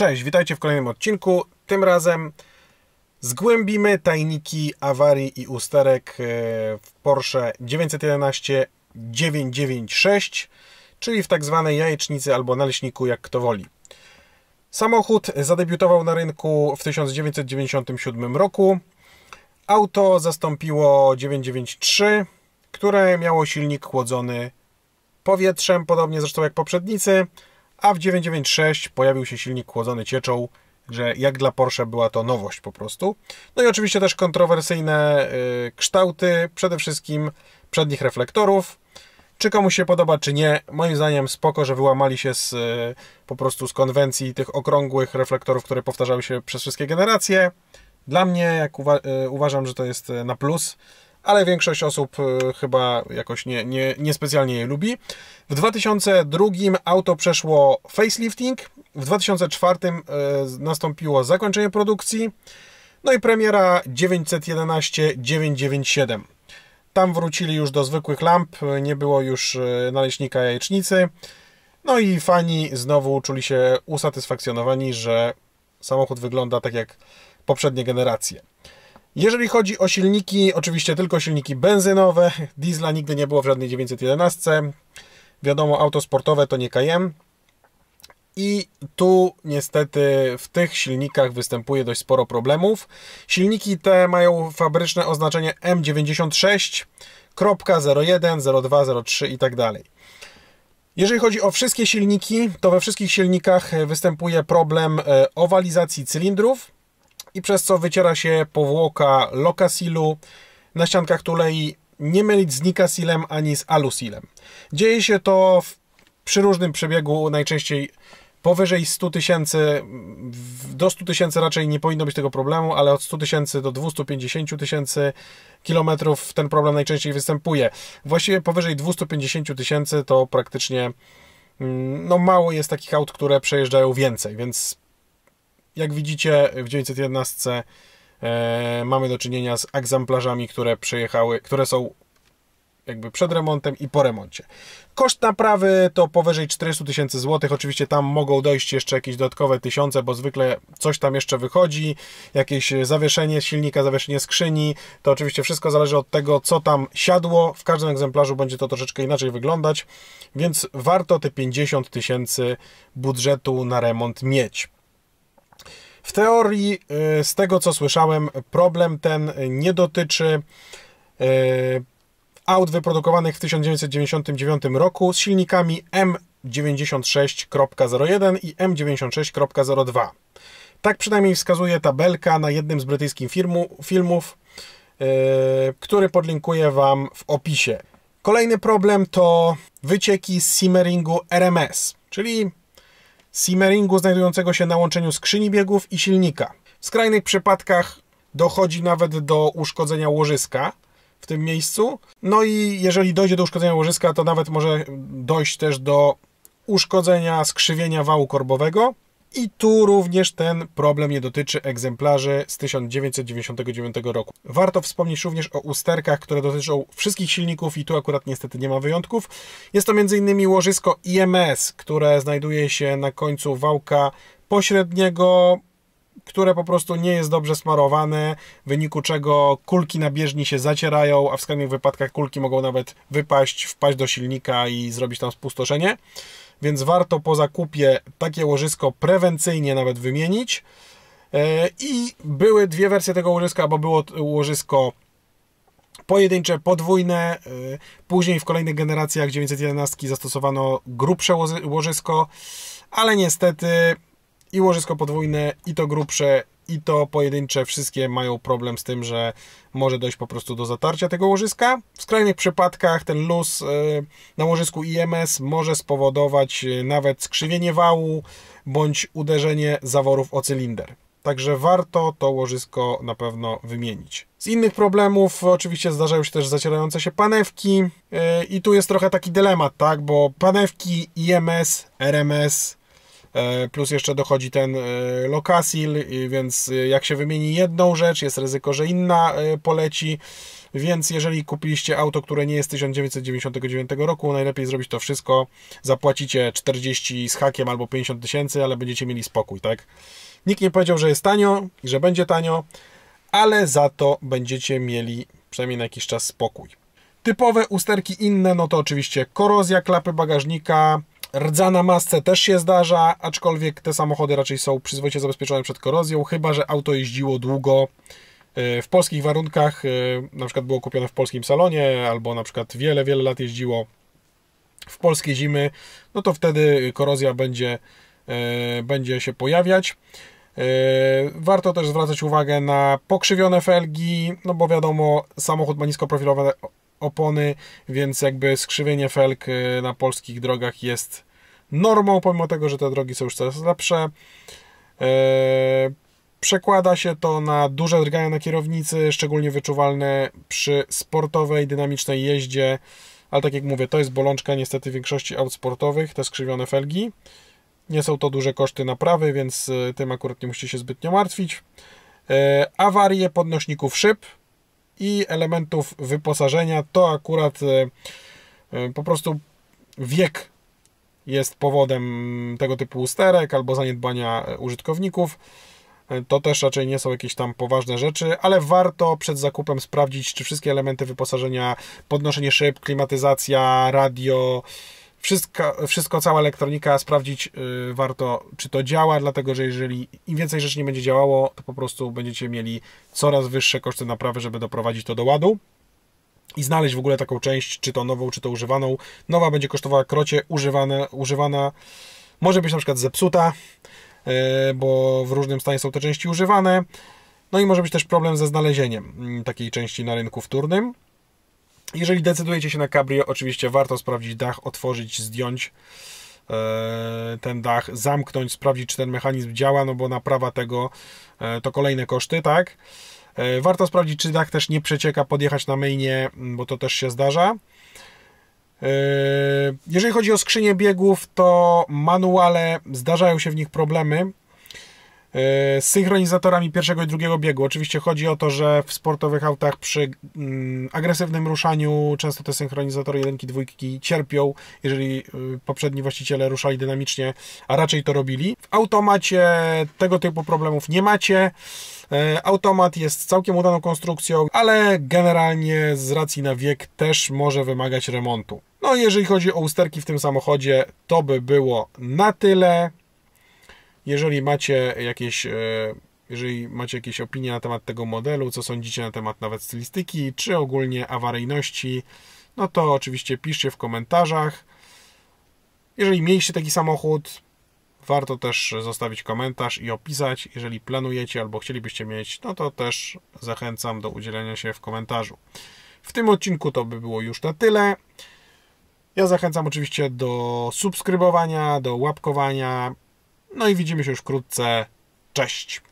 Cześć, witajcie w kolejnym odcinku. Tym razem zgłębimy tajniki awarii i usterek e, w Porsche 911 996, czyli w tak zwanej jajecznicy albo naleśniku, jak kto woli. Samochód zadebiutował na rynku w 1997 roku. Auto zastąpiło 993, które miało silnik chłodzony powietrzem, podobnie zresztą jak poprzednicy. A w 996 pojawił się silnik chłodzony cieczą, że jak dla Porsche była to nowość po prostu. No i oczywiście też kontrowersyjne y, kształty, przede wszystkim przednich reflektorów. Czy komuś się podoba, czy nie, moim zdaniem spoko, że wyłamali się z, y, po prostu z konwencji tych okrągłych reflektorów, które powtarzały się przez wszystkie generacje. Dla mnie, jak uwa y, uważam, że to jest na plus ale większość osób e, chyba jakoś nie, nie, niespecjalnie je lubi. W 2002 auto przeszło facelifting, w 2004 e, nastąpiło zakończenie produkcji, no i premiera 911 997. Tam wrócili już do zwykłych lamp, e, nie było już naleśnika jajecznicy. No i fani znowu czuli się usatysfakcjonowani, że samochód wygląda tak jak poprzednie generacje. Jeżeli chodzi o silniki, oczywiście tylko silniki benzynowe. Diesla nigdy nie było w żadnej 911. Wiadomo, auto sportowe to nie KM. I tu niestety w tych silnikach występuje dość sporo problemów. Silniki te mają fabryczne oznaczenie m 9601 02, 03 itd. Jeżeli chodzi o wszystkie silniki, to we wszystkich silnikach występuje problem e, owalizacji cylindrów i przez co wyciera się powłoka lokasilu na ściankach tulei, nie mylić z nikasilem ani z alusilem. Dzieje się to w, przy różnym przebiegu, najczęściej powyżej 100 tysięcy, do 100 tysięcy raczej nie powinno być tego problemu, ale od 100 tysięcy do 250 tysięcy kilometrów ten problem najczęściej występuje. Właściwie powyżej 250 tysięcy to praktycznie mm, no mało jest takich aut, które przejeżdżają więcej, więc jak widzicie w 911 e, mamy do czynienia z egzemplarzami, które przejechały, które są jakby przed remontem i po remoncie. Koszt naprawy to powyżej 400 tysięcy złotych. Oczywiście tam mogą dojść jeszcze jakieś dodatkowe tysiące, bo zwykle coś tam jeszcze wychodzi, jakieś zawieszenie silnika, zawieszenie skrzyni. To oczywiście wszystko zależy od tego, co tam siadło. W każdym egzemplarzu będzie to troszeczkę inaczej wyglądać, więc warto te 50 tysięcy budżetu na remont mieć. W teorii, y, z tego co słyszałem, problem ten nie dotyczy y, aut wyprodukowanych w 1999 roku z silnikami M96.01 i M96.02. Tak przynajmniej wskazuje tabelka na jednym z brytyjskich firmu, filmów, y, który podlinkuję Wam w opisie. Kolejny problem to wycieki z simmeringu RMS, czyli simmeringu znajdującego się na łączeniu skrzyni biegów i silnika. W skrajnych przypadkach dochodzi nawet do uszkodzenia łożyska w tym miejscu. No i jeżeli dojdzie do uszkodzenia łożyska, to nawet może dojść też do uszkodzenia skrzywienia wału korbowego. I tu również ten problem nie dotyczy egzemplarzy z 1999 roku. Warto wspomnieć również o usterkach, które dotyczą wszystkich silników i tu akurat niestety nie ma wyjątków. Jest to m.in. łożysko IMS, które znajduje się na końcu wałka pośredniego które po prostu nie jest dobrze smarowane, w wyniku czego kulki na bieżni się zacierają, a w skrajnych wypadkach kulki mogą nawet wypaść, wpaść do silnika i zrobić tam spustoszenie. Więc warto po zakupie takie łożysko prewencyjnie nawet wymienić. E, I były dwie wersje tego łożyska, bo było łożysko pojedyncze, podwójne. E, później w kolejnych generacjach 911 zastosowano grubsze łożysko, ale niestety i łożysko podwójne, i to grubsze, i to pojedyncze, wszystkie mają problem z tym, że może dojść po prostu do zatarcia tego łożyska. W skrajnych przypadkach ten luz e, na łożysku IMS może spowodować e, nawet skrzywienie wału bądź uderzenie zaworów o cylinder. Także warto to łożysko na pewno wymienić. Z innych problemów oczywiście zdarzają się też zacierające się panewki e, i tu jest trochę taki dylemat, tak, bo panewki IMS, RMS E, plus jeszcze dochodzi ten e, lokasil, więc e, jak się wymieni jedną rzecz, jest ryzyko, że inna poleci. Więc jeżeli kupiliście auto, które nie jest 1999 roku, najlepiej zrobić to wszystko. Zapłacicie 40 z hakiem albo 50 tysięcy, ale będziecie mieli spokój, tak? Nikt nie powiedział, że jest tanio i że będzie tanio, ale za to będziecie mieli przynajmniej na jakiś czas spokój. Typowe usterki inne, no to oczywiście korozja klapy bagażnika, Rdza na masce też się zdarza, aczkolwiek te samochody raczej są przyzwoicie zabezpieczone przed korozją, chyba że auto jeździło długo e, w polskich warunkach, e, na przykład było kupione w polskim salonie, albo na przykład wiele, wiele lat jeździło w polskie zimy, no to wtedy korozja będzie, e, będzie się pojawiać. Warto też zwracać uwagę na pokrzywione felgi, no bo wiadomo, samochód ma nisko profilowe opony, więc jakby skrzywienie felg y, na polskich drogach jest normą, pomimo tego, że te drogi są już coraz lepsze. E, przekłada się to na duże drgania na kierownicy, szczególnie wyczuwalne przy sportowej, dynamicznej jeździe. Ale tak jak mówię, to jest bolączka niestety większości aut sportowych, te skrzywione felgi. Nie są to duże koszty naprawy, więc y, tym akurat nie musicie się zbytnio martwić. E, awarie podnośników szyb, i elementów wyposażenia. To akurat e, e, po prostu wiek jest powodem tego typu usterek albo zaniedbania e, użytkowników. To też raczej nie są jakieś tam poważne rzeczy, ale warto przed zakupem sprawdzić, czy wszystkie elementy wyposażenia, podnoszenie szyb, klimatyzacja, radio, wszystko, wszystko, cała elektronika sprawdzić y, warto, czy to działa, dlatego że jeżeli im więcej rzeczy nie będzie działało, to po prostu będziecie mieli coraz wyższe koszty naprawy, żeby doprowadzić to do ładu i znaleźć w ogóle taką część, czy to nową, czy to używaną. Nowa będzie kosztowała krocie, używane, używana może być na przykład zepsuta, yy, bo w różnym stanie są te części używane. No i może być też problem ze znalezieniem mm, takiej części na rynku wtórnym. Jeżeli decydujecie się na cabrio, oczywiście warto sprawdzić dach, otworzyć, zdjąć e, ten dach, zamknąć, sprawdzić, czy ten mechanizm działa, no bo naprawa tego e, to kolejne koszty, tak? E, warto sprawdzić, czy dach też nie przecieka, podjechać na mainie, bo to też się zdarza. Jeżeli chodzi o skrzynię biegów, to manuale, zdarzają się w nich problemy. E, z synchronizatorami pierwszego i drugiego biegu. Oczywiście chodzi o to, że w sportowych autach przy mm, agresywnym ruszaniu często te synchronizatory jedynki, dwójki cierpią, jeżeli y, poprzedni właściciele ruszali dynamicznie, a raczej to robili. W automacie tego typu problemów nie macie. E, automat jest całkiem udaną konstrukcją, ale generalnie z racji na wiek też może wymagać remontu. No jeżeli chodzi o usterki w tym samochodzie, to by było na tyle. Jeżeli macie jakieś e, jeżeli macie jakieś opinie na temat tego modelu, co sądzicie na temat nawet stylistyki, czy ogólnie awaryjności, no to oczywiście piszcie w komentarzach. Jeżeli mieliście taki samochód, warto też zostawić komentarz i opisać. Jeżeli planujecie albo chcielibyście mieć, no to też zachęcam do udzielenia się w komentarzu. W tym odcinku to by było już na tyle. Ja zachęcam oczywiście do subskrybowania, do łapkowania, no i widzimy się już wkrótce. Cześć!